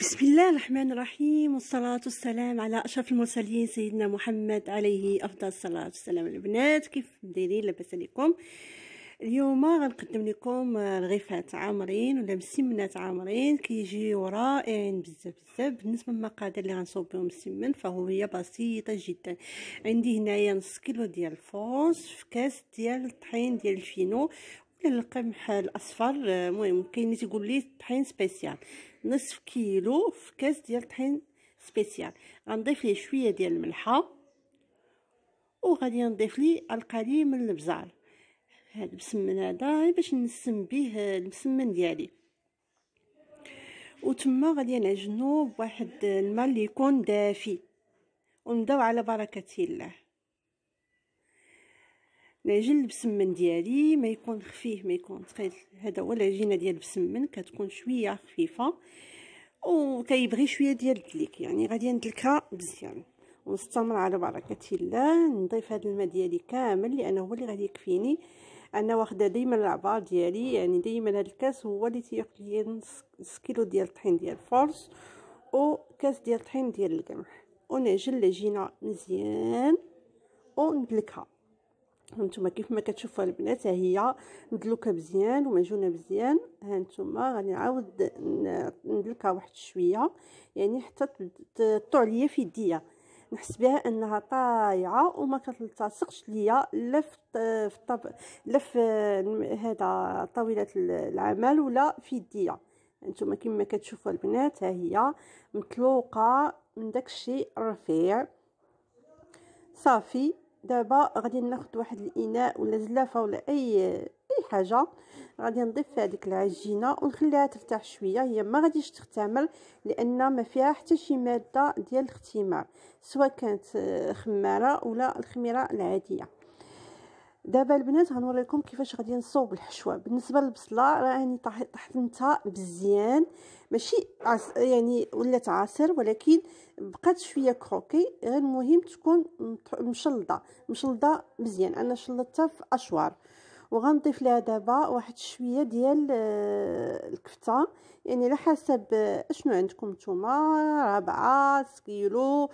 بسم الله الرحمن الرحيم والصلاة والسلام على أشرف المرسلين سيدنا محمد عليه أفضل الصلاة والسلام البنات كيف دايرين لاباس عليكم اليوم غنقدم لكم رغيفات عامرين ولا مسمنات عامرين كيجيو رائعين بزاف بزاف بالنسبه للمقادير اللي غنصوب بهم السمن فهو هي بسيطه جدا عندي هنايا نص كيلو ديال الفونس في كاس ديال الطحين ديال الفينو القمح الاصفر آه، المهم كاين تيقول لي طحين سبيسيال نصف كيلو في كاس ديال طحين سبيسيال غنضيف ليه شويه ديال الملحه وغادي نضيف ليه القليل من البزار هذا المسمن هذا باش نسم به آه، المسمن ديالي وتما غادي نعجنو بواحد الماء اللي يكون دافي ونبداو على بركه الله العجين البسمن ديالي ما يكون خفيف ما يكون ثقيل هذا هو العجينه ديال البسمن كتكون شويه خفيفه وكيبغي شويه ديال الدليك يعني غادي ندلكها مزيان ونستمر على بركه الله نضيف هذا الماء ديالي كامل لانه هو اللي غادي يكفيني انا واخده ديما العبار ديالي يعني ديما هذا الكاس هو اللي تياكل ليا نص كيلو ديال الطحين ديال الفرص وكاس ديال الطحين ديال القمح ونعجن العجينه مزيان وندلكها هانتوما كيف ما كتشوفوا البنات هي مدلوكه مزيان ومعجونه مزيان هانتوما غادي نعاود ندلكها واحد شويه يعني حتى تطع ليا في يديا نحس بها انها طايعه وما كتلتصقش ليا لا في الطب لا في هذا طاوله العمل ولا في يديا هانتوما كيما كتشوفوا البنات ها هي مطلوقه من داكشي رفيع صافي دابا غادي ناخذ واحد الاناء ولا زلافه ولا اي اي حاجه غادي نضيف فيها ديك العجينه ونخليها ترتاح شويه هي ما غاديش تختمر لان ما فيها حتى شي ماده ديال الاختمار سواء كانت آه، خماره ولا الخميره العاديه دابا البنات غنوري لكم كيفاش غادي نصوب الحشوه بالنسبه للبصله راني طحنتها مزيان ماشي عس يعني ولات عصير ولكن بقات شويه كروكي غير المهم تكون مشلضه مشلضه مزيان انا شلطتها في اشوار وغنضيف لها دابا واحد شويه ديال آه، الكفته يعني على حسب آه، اشنو عندكم نتوما ربعة كيلو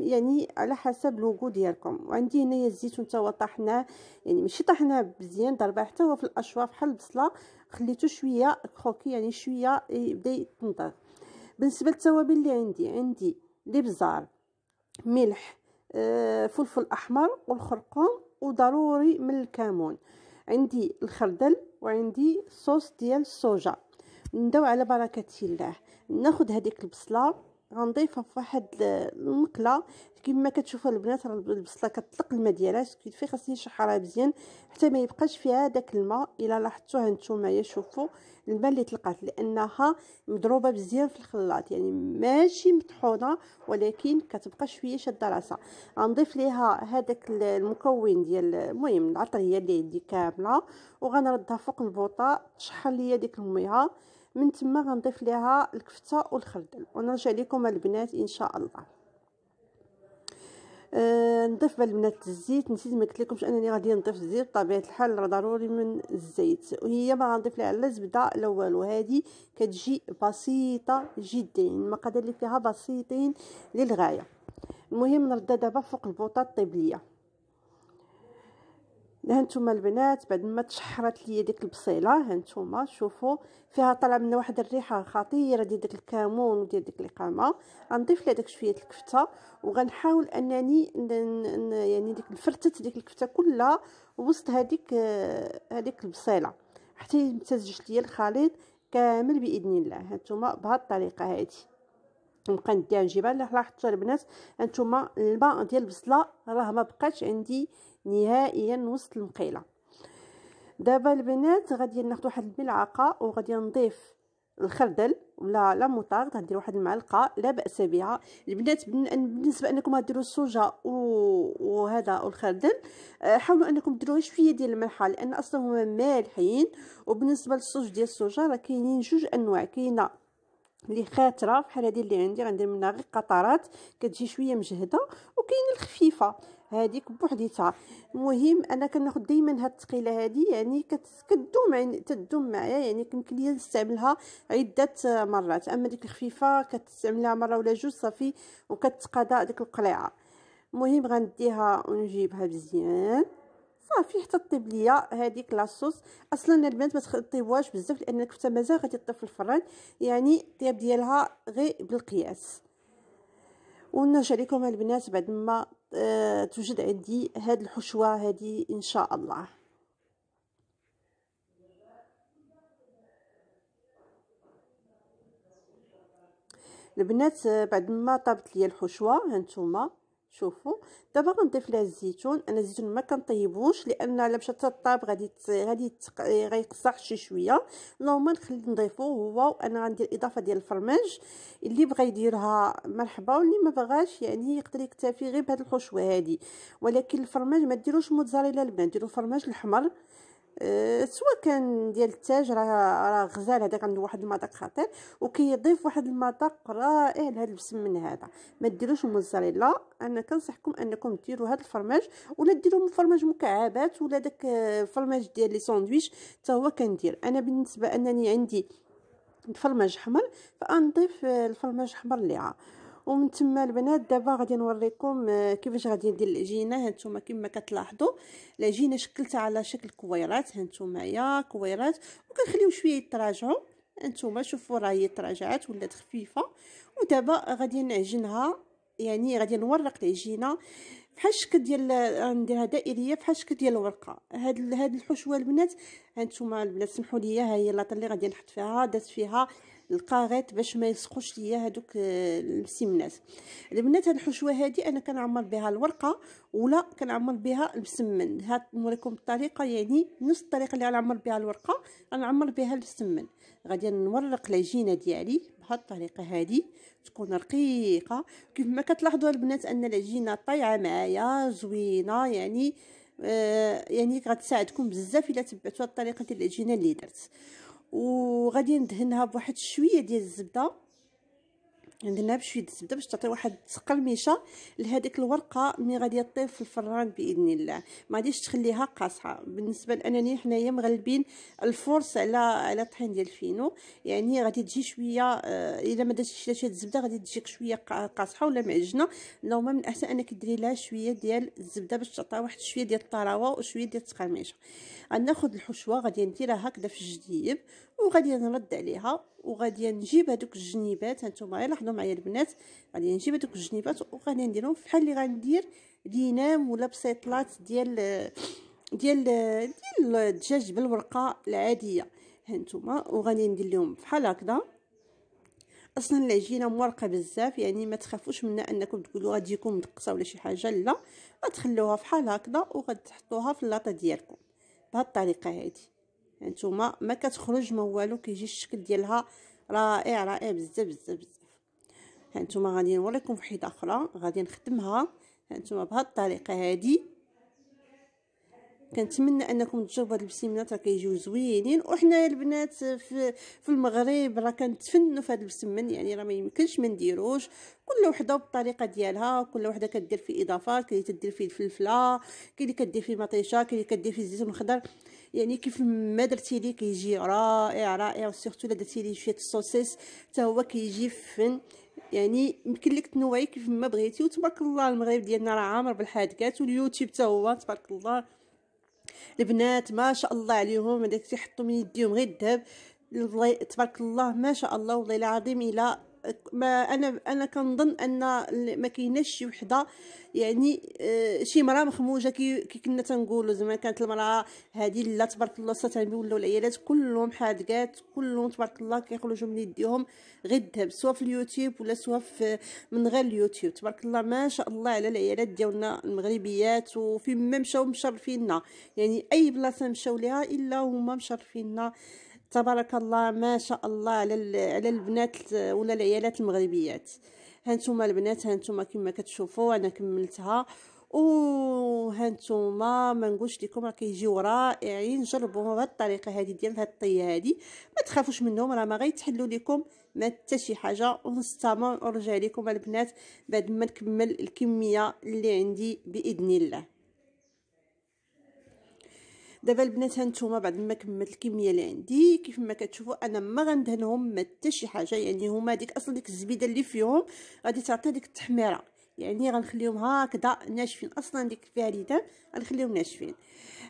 يعني على حسب لوغو ديالكم وعندي هنايا الزيت تا هو طحناه يعني ماشي طحناه مزيان ضربه حتى هو في الاشواف بحال البصله خليته شويه كروكي يعني شويه آه، يبدا يتنضغ بالنسبه للتوابل اللي عندي عندي لبزار ملح فلفل احمر والخرقوم وضروري من الكمون عندي الخردل وعندي صوص ديال الصوجه نبداو على بركه الله ناخذ هذيك البصله غنضيفها في واحد المقله كما كتشوفوا البنات راه البصله كتطلق الماء ديالها فيه خاصني نشحرها مزيان حتى ما يبقاش فيها داك الماء الا لاحظتوها نتوما شوفوا الماء اللي طلقات لانها مضروبه مزيان في الخلاط يعني ماشي مطحونه ولكن كتبقى شويه شاده راسها غنضيف ليها هذاك المكون ديال المهم العطريه اللي عندي كامله وغنردها فوق البوطه تشحر ليا ديك الميه من تما غنضيف ليها الكفته والخردل ونرجع لكم البنات ان شاء الله آه نضيف البنات الزيت نسيت ما قلت لكمش انني غادي نضيف الزيت بطبيعه الحال راه ضروري من الزيت وهي ما غنضيف ليها لا زبده لا والو هذه كتجي بسيطه جدا المقادير اللي فيها بسيطين للغايه المهم نردها دابا فوق البوطه الطبليه هانتوما البنات بعد ما تشحرت لي ديك البصيله هانتوما شوفوا فيها طلع منها واحد الريحه خطيره ديال داك الكمون وديال ديك القامه غنضيف لها داك شويه الكفته وغنحاول انني يعني ديك الفرتت ديك الكفته كلها وسط هذيك هذيك البصيله حتى يمتزج ليا الخليط كامل باذن الله هانتوما بهاد الطريقه هذه نبقى نديها نجيبها لاحظتوا البنات هانتوما الماء ديال البصله راه ما بقاش عندي نهائيا وسط المقيله دابا البنات غادي ناخذ واحد الملعقه وغادي نضيف الخردل ولا لا موطارد غندير واحد المعلقه لا باس بها البنات بالنسبه انكم غديروا السوجه وهذا والخردل آه، حاولوا انكم ديروا شويه ديال الملح لان اصلا هما مالحين وبالنسبه للصوج ديال السوجه راه كاينين جوج انواع كاينه اللي خاتره بحال هذه اللي عندي غندير منها غير قطرات كتجي شويه مجهده وكاين الخفيفه هذيك بوحديتها المهم انا كناخذ دائما هاد الثقيله هذه يعني كتدوم يعني تدوم معايا يعني كيمكن ليا نستعملها عده مرات اما ديك الخفيفه كتستعملها مره ولا جوج صافي وكتقضى ديك القليعه المهم غنديها ونجيبها مزيان صافي حتى طيب ليا هذيك لاصوص اصلا البنات ما تطيبوهاش بزاف لانك حتى مازال غادي طيب في الفران يعني الطياب ديالها غير بالقياس ونرجع لكم البنات بعد ما أه توجد عندي هاد الحشوه هذه ان شاء الله البنات آه، بعد ما طابت لي الحشوه هانتوما شوفوا دابا غنضيف لها الزيتون انا الزيتون ما كنطيبوش لان الا مشى حتى الطاب غادي غادي غيقصح شي شويه نورمال نخلي نضيفو هو وانا غندير اضافه ديال الفرماج اللي بغى يديرها مرحبا واللي ما بغاش يعني يقدر يكتفي غير بهاد الحشوه هذه ولكن الفرماج ما ديروش موتزاريلا البنات ديروا فرماج الاحمر أه سواء كان ديال التاج راه راه غزال هذاك عنده واحد المذاق خطير وكيضيف واحد المذاق رائع لهذا البسم من هذا ما ديروش الموزاريلا انا كنصحكم انكم ديروا هذا الفرماج ولا ديروا فرماج مكعبات ولا داك الفرماج آه، ديال لي ساندويتش حتى هو كندير انا بالنسبه انني عندي الفرماج حمر فانضيف آه، الفرماج حمر ليها ومن تما البنات دابا غادي نوريكم آه، كيفاش غادي ندير العجينه هانتوما كما كتلاحظوا العجينه شكلتها على شكل كويرات هانتوما هي كويرات وكنخليو شويه يتراجعوا انتوما شوفوا راه هي تراجعات ولات خفيفه ودابا غادي نعجنها يعني غادي نورق العجينه بحال الشكل ديال نديرها دائريه بحال الشكل ديال الورقه هاد هاد الحشوه البنات هانتوما البنات سمحوا لي ها هي لاطه اللي غادي نحط فيها دات فيها القاغيط باش ما يسقوش ليا هذوك السمنات آه، البنات هاد الحشوه هادي انا كنعمر بها الورقه ولا كنعمر بها المسمن هاد نوريكم الطريقه يعني نفس الطريقه اللي غنعمر بها الورقه غنعمر بها المسمن غادي نورق العجينه ديالي بهاد الطريقه هادي تكون رقيقه كيف ما كتلاحظوا البنات ان العجينه طايعه معايا زوينه يعني آه يعني غتساعدكم بزاف الا تبعتوا الطريقه ديال العجينه اللي درت وغادي ندهنها بواحد شويه ديال الزبده عندنا بشويه الزبده باش تعطي واحد ميشه لهذيك الورقه مي غادي طيب في الفران باذن الله ما غاديش تخليها قاصحه بالنسبه لانني حنايا مغلبين الفرص على على الطحين ديال الفينو يعني غادي تجي شويه آه، الا ما درتيش شويه الزبده غادي تجيك شويه قاصحه ولا معجنه نورمال من الاحسن انك ديري لها شويه ديال الزبده باش تعطيها واحد شويه ديال الطراوه وشويه ديال ميشه غناخذ الحشوه غادي نديرها هكذا في الجديب وغادي نرد عليها وغادي نجيب هذوك الجنيبات هانتوما غير لاحظوا معايا البنات غادي نجيب هذوك الجنيبات وغادي نديرهم فحال اللي غندير لينام ولا بسيطلات ديال ديال ديال الدجاج بالورقه العاديه هانتوما وغادي ندير لهم بحال هكذا اصلا العجينه مورقه بزاف يعني ما تخافوش منها انكم تقولوا غادي يكون مدقسه ولا شي حاجه لا غتخلوها بحال هكذا وغتحطوها في اللاطه ديالكم بهذه الطريقه هذه نتوما ما كتخرج ما والو كيجي الشكل ديالها رائع رائع بزاف بزاف بزاف هانتوما غادي نوريكم حيطه اخرى غادي نخدمها هانتوما بهاد الطريقه هادي كنتمنى انكم تجربوا هاد البسيمنات راه كيجيو زوينين وحنايا البنات في في المغرب راه كنتفنوا في هذا البسمن يعني راه ما يمكنش ما نديروش كل وحده بالطريقه ديالها كل وحده كدير فيه اضافات كاين اللي تدير فيه الفلفله كاين اللي كدير فيه مطيشه كاين اللي كدير فيه الزيت الاخضر يعني كيف ما درتي ليه كيجي رائع رائع وسورتو الا درتي ليه شويه الصوصيس حتى هو كيجي فن يعني يمكن لك تنوعي كيف ما بغيتي وتبارك الله المغرب ديالنا راه عامر بالحادكات واليوتيوب حتى هو تبارك الله البنات ما شاء الله عليهم هذاك تيحطوا من يديهم غير الذهب تبارك الله ما شاء الله والله العظيم الى ما انا انا كنظن ان ما كايناش شي وحده يعني آه، شي مراه مخموجه كي, كي كنا تنقولوا زعما كانت المراه هذه لا تبارك الله ستعمل ولاو العيالات كلهم حادقات كلهم تبارك الله كيخرجوا من يديهم غير الذهب سواء في اليوتيوب ولا سواء في من غير اليوتيوب تبارك الله ما شاء الله على العيالات ديالنا المغربيات ما مشاو مشرفينا يعني اي بلاصه مشاو ليها الا هما مشرفينا تبارك الله ما شاء الله على على البنات ولا العيالات المغربيات هانتوما البنات هانتوما كما كتشوفوا انا كملتها وهانتوما ما نقولش لكم راه كيجيو رائعين جربوهم بهذه الطريقه هذه ديال هاد الطيه هذه ما تخافوش منهم راه ما غيتحلوا لكم ما حتى شي حاجه ونستمر ونرجع لكم البنات بعد ما نكمل الكميه اللي عندي باذن الله دابا البنات هانتوما بعد ما كملت الكميه اللي عندي كيف ما كتشوفوا انا ما غندهنهم ما حتى شي حاجه يعني هما ديك اصلا ديك الزبيده اللي فيهم غادي تعطي ديك التحميره يعني غنخليهم هكذا ناشفين اصلا ديك فيها اليدان غنخليهم ناشفين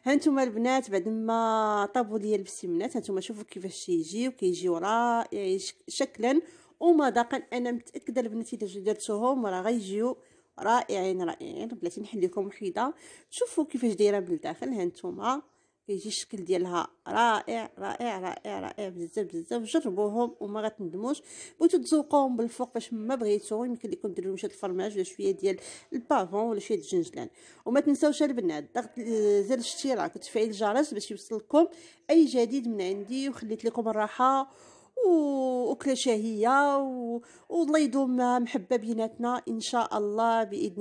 هانتوما البنات بعد ما طابوا لي البسيمنات هانتوما شوفوا كيفاش كيجيو كيجيو رائعين شكلا ومذاقا انا متاكده البنات الا درتوهم راه غيجيو رائعين رائعين بلاتي نحل لكم وحيده شوفوا كيفاش دايره من الداخل هانتوما كيجي الشكل ديالها رائع رائع رائع رائع بزاف بزاف جربوهم وما غتندموش بغيتو تزوقوهم بالفوق باش ما بغيتو يمكن لكم ديروا شويه الفرماج ولا شويه ديال البافون ولا شويه الجنجلان وما تنساوش البنات ضغط زر الاشتراك وتفعيل الجرس باش يوصلكم اي جديد من عندي وخليت لكم الراحه واكله شهيه و... والله يدوم محبه بيناتنا ان شاء الله باذن